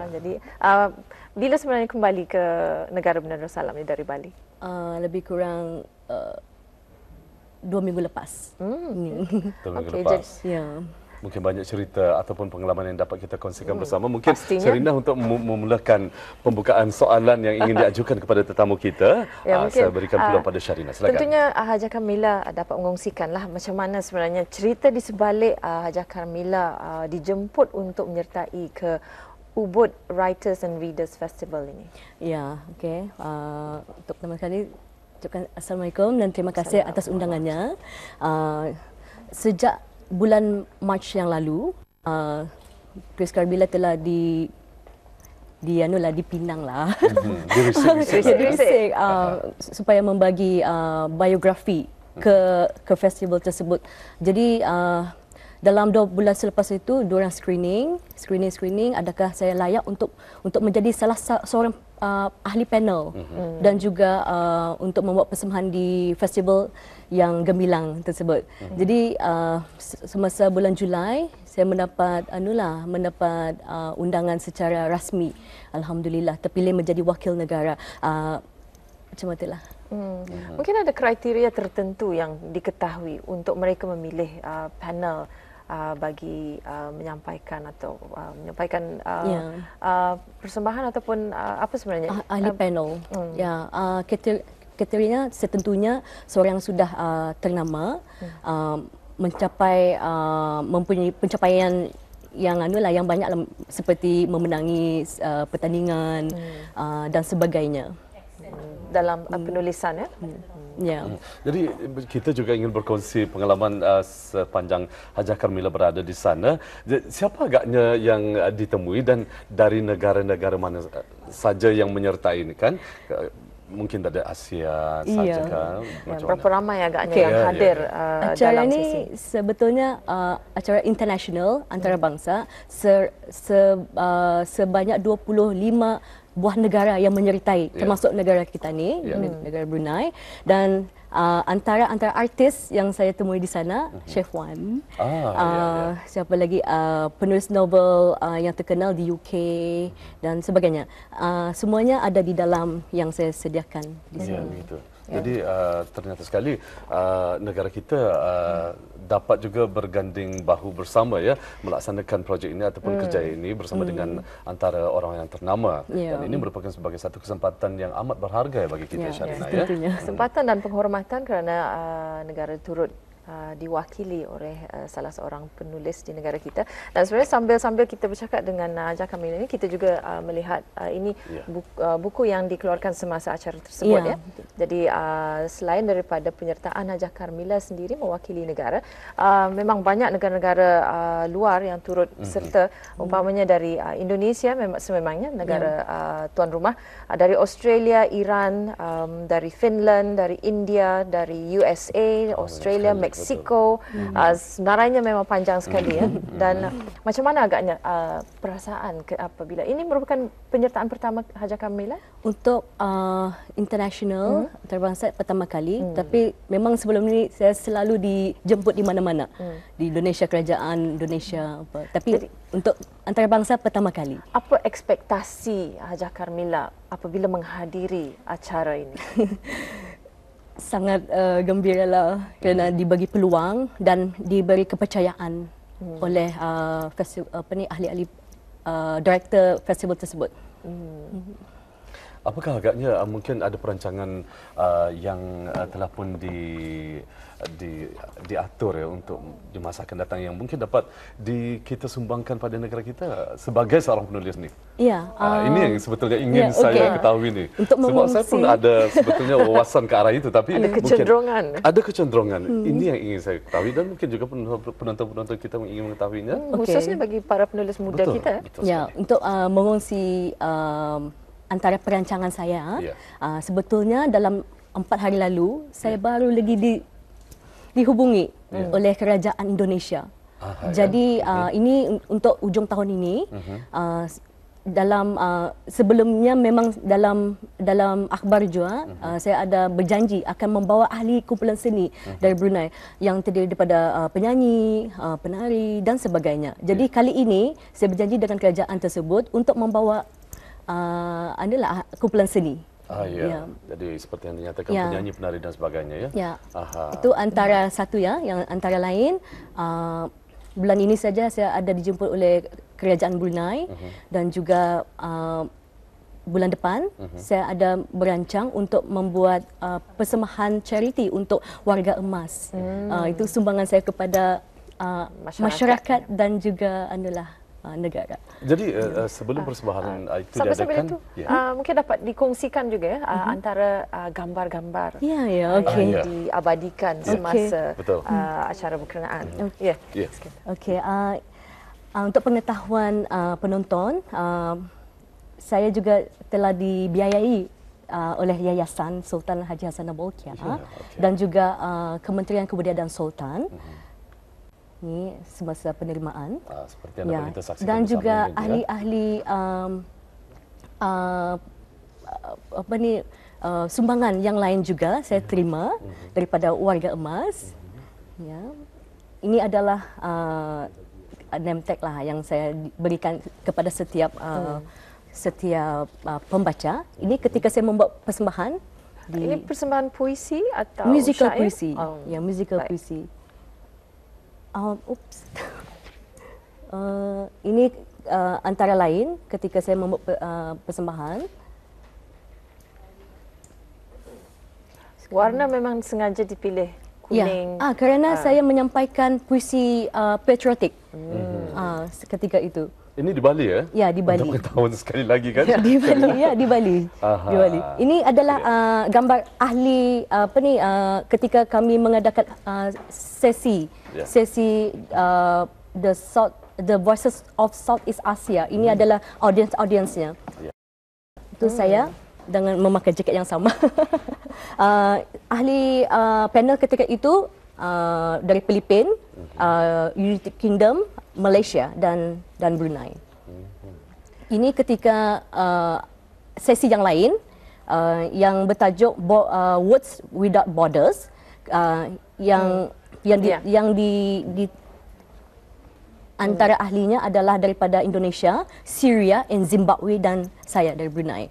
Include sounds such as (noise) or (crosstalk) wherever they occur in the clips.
Kan? Jadi, uh, bila sebenarnya kembali ke negara Bandar Salam ni dari Bali? Uh, lebih kurang uh, dua minggu lepas. Hmm. hmm. (laughs) Dua minggu okay, lepas. Jadi, yeah. Mungkin banyak cerita ataupun pengalaman yang dapat kita kongsikan hmm. bersama. Mungkin Pastinya. Serina untuk memulakan pembukaan soalan yang ingin diajukan (laughs) kepada tetamu kita. Ya, uh, saya berikan peluang ah, pada Syarina. Silakan. Tentunya uh, ah, Hajah dapat dapat lah. macam mana sebenarnya cerita di sebalik uh, Hajah dijemput untuk menyertai ke Ubud Writers and Readers Festival ini. Ya, okey. Uh, untuk pertama kali, Assalamualaikum dan terima kasih atas undangannya. Uh, sejak bulan Mac yang lalu, uh, ah, Chris Carbilla telah di dia nula di Pinang lah dipinang lah. Mhm. (laughs) Dirisik. Lah. supaya membagi uh, biografi ke ke festival tersebut. Jadi uh, dalam dua bulan selepas itu diorang screening screening screening adakah saya layak untuk untuk menjadi salah seorang uh, ahli panel mm-hmm. dan juga uh, untuk membuat persembahan di festival yang gemilang tersebut. Mm-hmm. Jadi uh, semasa bulan Julai saya mendapat anulah mendapat uh, undangan secara rasmi alhamdulillah terpilih menjadi wakil negara uh, macam itulah. Hmm. Mhm. Mungkin ada kriteria tertentu yang diketahui untuk mereka memilih uh, panel Uh, bagi uh, menyampaikan atau uh, menyampaikan uh, yeah. uh, persembahan ataupun uh, apa sebenarnya uh, ahli uh, panel um. ya yeah. uh, Katerina setentunya seorang yang sudah uh, ternama yeah. Hmm. uh, mencapai uh, mempunyai pencapaian yang lah yang banyak seperti memenangi uh, pertandingan hmm. uh, dan sebagainya dalam uh, hmm. penulisan ya hmm. Yeah. Jadi eh, kita juga ingin berkongsi pengalaman uh, sepanjang Hajah Carmila berada di sana. Siapa agaknya yang uh, ditemui dan dari negara-negara mana uh, saja yang menyertai ini kan? Uh, mungkin ada Asia saja yeah. kan? Yeah, berapa ramai agaknya okay. yang yeah, hadir yeah. Uh, acara dalam ini Sebetulnya uh, acara international antarabangsa se, se, uh, sebanyak 25 buah negara yang menyertai yeah. termasuk negara kita ni yeah. Ya. negara Brunei dan uh, antara antara artis yang saya temui di sana mm-hmm. Chef Wan ah, ya, ya. uh, yeah, yeah. siapa lagi uh, penulis novel uh, yang terkenal di UK dan sebagainya uh, semuanya ada di dalam yang saya sediakan di sini yeah, Ya. Jadi uh, ternyata sekali uh, negara kita uh, dapat juga berganding bahu bersama ya melaksanakan projek ini ataupun mm. kerja ini bersama mm. dengan antara orang yang ternama yeah. dan ini merupakan sebagai satu kesempatan yang amat berharga ya bagi kita yeah, Syarina yeah. ya. ya. Tentunya hmm. kesempatan dan penghormatan kerana uh, negara turut Uh, diwakili oleh uh, salah seorang penulis di negara kita. Dan sebenarnya sambil-sambil kita bercakap dengan uh, Ajar Kamil ini, kita juga uh, melihat uh, ini yeah. buku, uh, buku yang dikeluarkan semasa acara tersebut. Yeah. Ya. ya. Jadi uh, selain daripada penyertaan Ajar Kamila sendiri mewakili negara, uh, memang banyak negara-negara uh, luar yang turut mm-hmm. serta, umpamanya dari uh, Indonesia sememangnya negara yeah. uh, tuan rumah, uh, dari Australia, Iran, um, dari Finland, dari India, dari USA, Australia, oh, Meksiko. Uh, hmm. senaranya memang panjang sekali ya. Hmm. Dan uh, macam mana agaknya uh, perasaan ke apabila ini merupakan penyertaan pertama Haja Kamila untuk uh, international hmm. terbang pertama kali hmm. tapi memang sebelum ini saya selalu dijemput di mana-mana hmm. di Indonesia kerajaan Indonesia apa tapi Jadi, untuk antarabangsa pertama kali. Apa ekspektasi Haja Carmila apabila menghadiri acara ini? (laughs) sangat uh, eh, gembira lah kerana hmm. diberi peluang dan diberi kepercayaan hmm. oleh uh, apa ni, ahli-ahli uh, director festival tersebut. Hmm. Hmm. Apakah agaknya uh, mungkin ada perancangan uh, yang uh, telah pun di, uh, di, diatur ya untuk di masa akan datang yang mungkin dapat di, kita sumbangkan pada negara kita sebagai seorang penulis ni? Ya. Yeah, uh, uh, ini yang sebetulnya ingin yeah, saya okay. ketahui ni. Untuk Sebab mengungsi. saya pun ada sebetulnya wawasan ke arah itu tapi (laughs) ada kecenderungan. Mungkin, ada kecenderungan. Hmm. Ini yang ingin saya ketahui dan mungkin juga penonton-penonton kita ingin mengetahuinya. Okay. Khususnya bagi para penulis muda betul, kita. Betul ya, untuk uh, mengongsi uh, um, antara perancangan saya ah. ya. uh, sebetulnya dalam empat hari lalu saya ya. baru lagi di, dihubungi ya. oleh kerajaan Indonesia. Aha, ya. Jadi ah, ya. uh, ini untuk ujung tahun ini uh -huh. uh, dalam uh, sebelumnya memang dalam dalam akhbar juga uh -huh. Mhm. uh, saya ada berjanji akan membawa ahli kumpulan seni uh mhm. -huh. dari Brunei yang terdiri daripada uh, penyanyi, uh, penari dan sebagainya. Jadi yeah. kali ini saya berjanji dengan kerajaan tersebut untuk membawa uh, adalah kumpulan seni. Ah, ya. ya. Jadi seperti yang dinyatakan ya. penyanyi, penari dan sebagainya ya. ya. Aha. Itu antara ya. satu ya, yang antara lain uh, bulan ini saja saya ada dijemput oleh kerajaan Brunei uh-huh. dan juga uh, bulan depan uh-huh. saya ada berancang untuk membuat uh, persembahan charity untuk warga emas. Hmm. Uh, itu sumbangan saya kepada uh, masyarakat. masyarakat ya. dan juga anulah Ah, negara. Jadi uh, sebelum ah. persembahan uh, ah, uh, itu diadakan, itu, ya. uh, mungkin dapat dikongsikan juga uh, mm-hmm. antara uh, gambar-gambar yeah, yeah, okay. yang ya. diabadikan yeah. semasa okay. uh, acara berkenaan. Mm-hmm. Yeah. Yeah. Okay. Uh, untuk pengetahuan uh, penonton, uh, saya juga telah dibiayai Uh, oleh Yayasan Sultan Haji Hasanah Bolkiah yeah, okay. dan juga uh, Kementerian Kebudayaan Sultan. Mm-hmm ni semasa penerimaan uh, seperti yang ya. kita dan juga ya. ahli-ahli um, uh, apa ni uh, sumbangan yang lain juga saya mhm. terima mm-hmm. daripada warga emas mm-hmm. ya ini adalah uh, name tag lah yang saya berikan kepada setiap uh, mm. setiap uh, pembaca ini ketika saya membuat persembahan ini persembahan puisi atau musical puisi oh. ya musical Baik. puisi Um, oops. (laughs) uh, ini uh, antara lain ketika saya membuat uh, persembahan. Warna memang sengaja dipilih ya. kuning. Ya. Ah, kerana ah. saya menyampaikan puisi uh, patriotik hmm. uh, ah, ketika itu. Ini di Bali ya? Ya, di Bali. Untuk tahun sekali lagi kan? (laughs) Ya, di Bali. ya, di Bali. Di Bali. Ini adalah ya. uh, gambar ahli apa ni uh, ketika kami mengadakan uh, sesi ya. sesi uh, the South, the voices of Southeast Asia. Ini hmm. adalah audience audiencenya. Ya. Itu hmm. saya dengan memakai jaket yang sama. (laughs) uh, ahli uh, panel ketika itu uh, dari Filipin, mhm. uh, United Kingdom, Malaysia dan dan Brunei. Mhm. Ini ketika uh, sesi yang lain uh, yang bertajuk Bo- uh, Words Without Borders uh, yang hmm. yang di, yeah. yang di, di antara hmm. ahlinya adalah daripada Indonesia, Syria and Zimbabwe dan saya dari Brunei.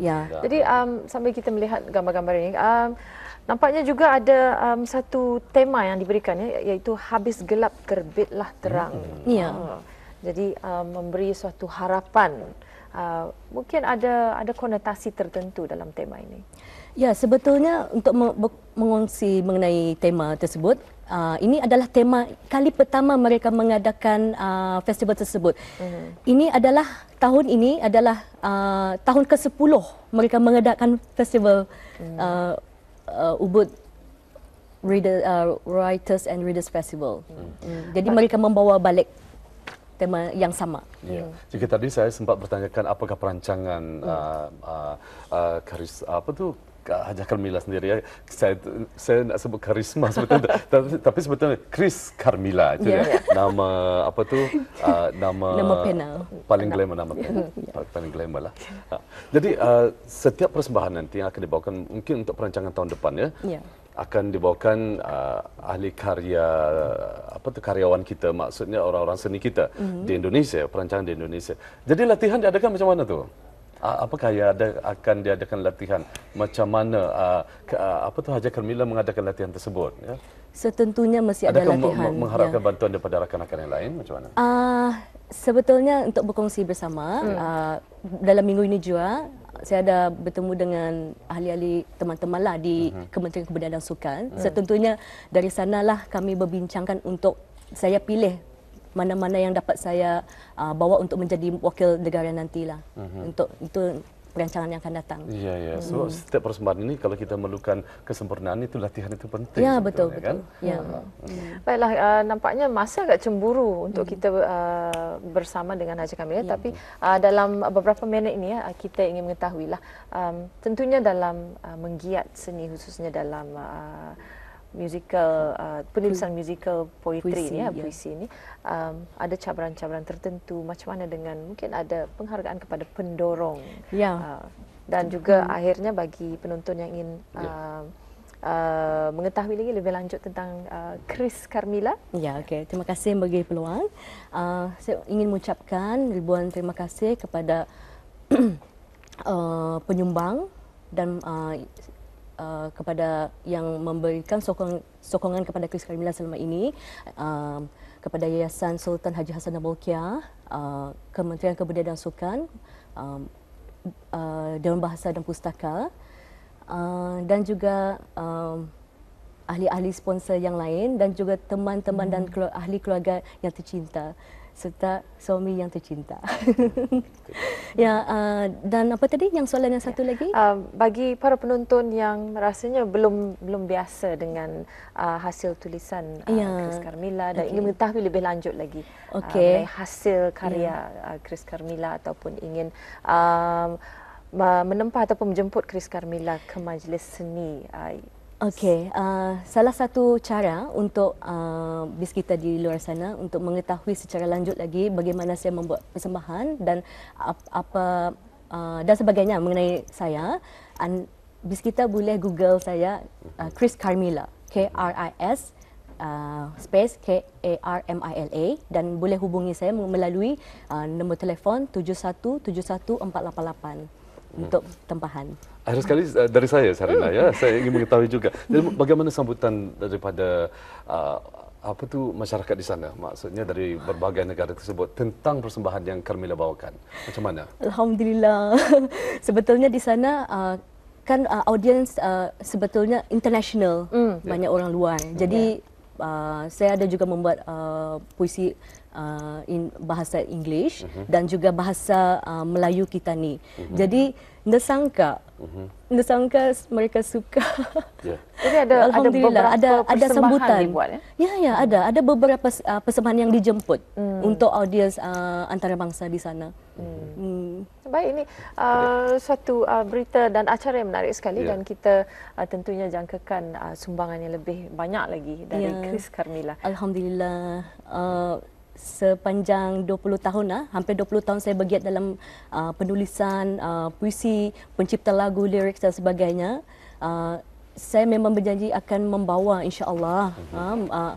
Ya. Yeah. Jadi um, sambil kita melihat gambar-gambar ini um, Nampaknya juga ada um, satu tema yang diberikan ya, iaitu habis gelap terbitlah terang. Hmm. Ya. Ah. Jadi um, memberi suatu harapan. Uh, mungkin ada ada konotasi tertentu dalam tema ini. Ya, sebetulnya untuk mengongsi mengenai tema tersebut, uh, ini adalah tema kali pertama mereka mengadakan uh, festival tersebut. Hmm. Ini adalah tahun ini adalah uh, tahun ke-10 mereka mengadakan festival hmm. uh, uh, Ubud Reader, uh, Writers and Readers Festival. Mm. Mm. Jadi mereka membawa balik tema yang sama. Ya. Yeah. Mm. Jika tadi saya sempat bertanyakan apakah perancangan mm. uh, uh, uh, karis apa tu? uh, Jacques sendiri ya. Saya saya nak sebut karisma sebetulnya (laughs) tapi, tapi sebetulnya Chris Carmilla itu yeah, ya. Yeah. Nama apa tu? Uh, (laughs) nama nama panel. paling glamour nama panel. Yeah, (laughs) yeah. Paling glamour lah. Ah, jadi uh, setiap persembahan nanti yang akan dibawakan mungkin untuk perancangan tahun depan ya. Yeah akan dibawakan uh, ahli karya apa tu karyawan kita maksudnya orang-orang seni kita mm-hmm. di Indonesia perancangan di Indonesia. Jadi latihan diadakan macam mana tu? apakah yang ada akan diadakan latihan macam mana apa tu Hajar Karmila mengadakan latihan tersebut ya setentunya mesti ada Adakah latihan Adakah mengharapkan ya. bantuan daripada rakan-rakan yang lain macam mana uh, sebetulnya untuk berkongsi bersama hmm. uh, dalam minggu ini juga saya ada bertemu dengan ahli-ahli teman-teman lah di uh-huh. Kementerian Kebudayaan dan Sukan. Uh-huh. Setentunya dari sanalah kami berbincangkan untuk saya pilih mana-mana yang dapat saya uh, bawa untuk menjadi wakil negara nantilah mm-hmm. untuk itu perancangan yang akan datang. Iya ya. So mm. setiap persembahan ini kalau kita memerlukan kesempurnaan itu latihan itu penting. Ya betul betul. Kan? Ya. Mm. Baiklah uh, nampaknya masa agak cemburu untuk hmm. kita uh, bersama dengan Haji Kamil ya. tapi uh, dalam beberapa minit ini ya uh, kita ingin mengetahuilah um, tentunya dalam uh, menggiat seni khususnya dalam uh, musical uh, penulisan musical poetry puisi, ya, ya puisi ya. um, ada cabaran-cabaran tertentu macam mana dengan mungkin ada penghargaan kepada pendorong ya. uh, dan juga hmm. akhirnya bagi penonton yang ingin ya. uh, ya. uh, mengetahui lagi lebih lanjut tentang uh, Chris Carmila. Ya, okay. Terima kasih bagi peluang. Uh, saya ingin mengucapkan ribuan terima kasih kepada (clears throat) uh, penyumbang dan uh, uh, kepada yang memberikan sokong, sokongan kepada Kris Karimila selama ini uh, kepada Yayasan Sultan Haji Hassan Nabolkiah, uh, Kementerian Kebudayaan dan Sukan, uh, uh, Dewan Bahasa dan Pustaka uh, dan juga uh, ahli-ahli sponsor yang lain dan juga teman-teman hmm. dan keluarga, ahli keluarga yang tercinta serta suami yang tercinta. (laughs) ya uh, dan apa tadi yang soalan yang satu ya. lagi? Uh, bagi para penonton yang rasanya belum belum biasa dengan uh, hasil tulisan uh, ya. Chris Carmila dan okay. ingin mengetahui lebih lanjut lagi okay. uh, mengenai hasil karya ya. uh, Chris Carmila ataupun ingin uh, menempah ataupun menjemput Chris Carmila ke majlis seni uh, Okey, uh, salah satu cara untuk uh, bis kita di luar sana untuk mengetahui secara lanjut lagi bagaimana saya membuat persembahan dan apa uh, dan sebagainya mengenai saya, and bis kita boleh Google saya uh, Chris Carmila, K R I S uh, space K A R M I L A dan boleh hubungi saya melalui uh, nombor telefon 717 untuk tempahan. Akhir sekali eh, dari saya Sarina hmm. ya, saya ingin mengetahui juga Jadi, bagaimana sambutan daripada uh, apa tu masyarakat di sana maksudnya dari berbagai negara tersebut tentang persembahan yang Carmila bawakan. Macam mana? Alhamdulillah. (laughs) Sebetulnya di sana uh, kan uh, audience uh, sebetulnya international mm. banyak yeah. orang luar hmm. jadi yeah. Ya. uh, saya ada juga membuat uh, puisi uh, in bahasa English uh mhm. -huh. dan juga bahasa uh, Melayu kita ni. Uh mhm. -huh. Jadi nesangka, uh mhm. -huh. nesangka mereka suka. Yeah. (laughs) Jadi ada, Alhamdulillah ada ada, ada sambutan. Dibuat, ya? ya ya ada ada beberapa uh, persembahan yang dijemput hmm. untuk audiens uh, antarabangsa di sana. Hmm. Hmm. Baik ini uh, ya. satu uh, berita dan acara yang menarik sekali yeah. dan kita uh, tentunya jangkakan uh, sumbangan yang lebih banyak lagi dari yeah. Chris Carmila. Alhamdulillah. Uh, sepanjang 20 tahun lah, hampir 20 tahun saya bergiat dalam uh, penulisan uh, puisi, pencipta lagu, lirik dan sebagainya. Uh, saya memang berjanji akan membawa insya-Allah uh, uh,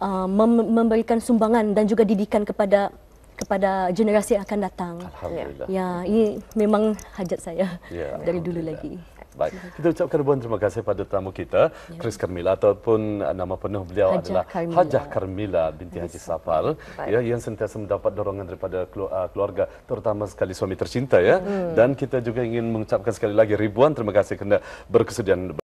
uh, mem- memberikan sumbangan dan juga didikan kepada kepada generasi yang akan datang. Alhamdulillah. Ya, ini memang hajat saya ya, (laughs) dari dulu lagi. Baik. Kita ucapkan ribuan terima kasih kepada tamu kita, ya. Chris Carmila ataupun uh, nama penuh beliau Hajah adalah Karmila. Hajah Carmila binti Haji Safal. Ya, yang sentiasa mendapat dorongan daripada uh, keluarga, terutama sekali suami tercinta ya. Hmm. Dan kita juga ingin mengucapkan sekali lagi ribuan terima kasih kerana berkesudian